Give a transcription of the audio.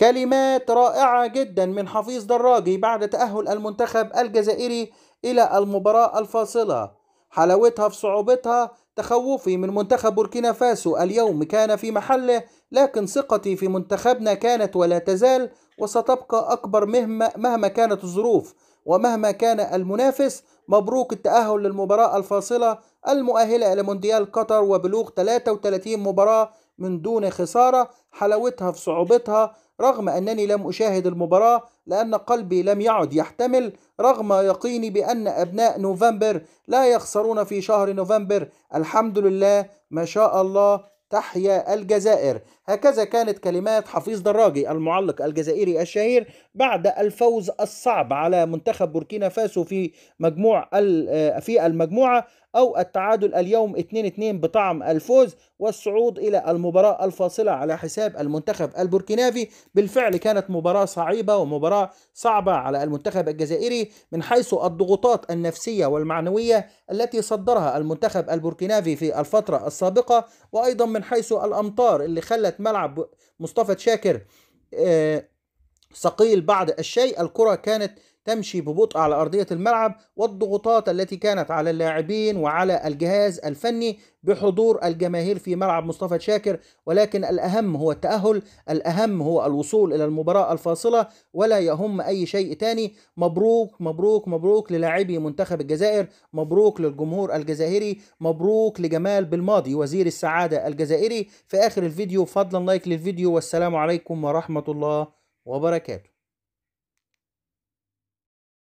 كلمات رائعة جدا من حفيظ دراجي بعد تأهل المنتخب الجزائري إلى المباراة الفاصلة حلاوتها في صعوبتها تخوفي من منتخب بوركينا فاسو اليوم كان في محله لكن ثقتي في منتخبنا كانت ولا تزال وستبقى أكبر مهما, مهما كانت الظروف ومهما كان المنافس مبروك التأهل للمباراة الفاصلة المؤهلة إلى مونديال قطر وبلوغ 33 مباراة من دون خسارة حلاوتها في صعوبتها رغم أنني لم أشاهد المباراة لأن قلبي لم يعد يحتمل رغم يقيني بأن أبناء نوفمبر لا يخسرون في شهر نوفمبر الحمد لله ما شاء الله تحيا الجزائر هكذا كانت كلمات حفيظ دراجي المعلق الجزائري الشهير بعد الفوز الصعب على منتخب بوركينا فاسو في مجموع في المجموعه أو التعادل اليوم 2-2 بطعم الفوز والصعود إلى المباراة الفاصلة على حساب المنتخب البوركينافي بالفعل كانت مباراة صعيبة ومباراة صعبة على المنتخب الجزائري من حيث الضغوطات النفسية والمعنوية التي صدرها المنتخب البوركينافي في الفترة السابقة وأيضا من حيث الأمطار اللي خلت ملعب مصطفى شاكر آه، ثقيل بعض الشيء الكرة كانت تمشي ببطء على أرضية الملعب والضغوطات التي كانت على اللاعبين وعلى الجهاز الفني بحضور الجماهير في ملعب مصطفى شاكر ولكن الأهم هو التأهل الأهم هو الوصول إلى المباراة الفاصلة ولا يهم أي شيء تاني مبروك مبروك مبروك للاعبي منتخب الجزائر مبروك للجمهور الجزائري مبروك لجمال بالماضي وزير السعادة الجزائري في آخر الفيديو فضلا لايك للفيديو والسلام عليكم ورحمة الله وبركاته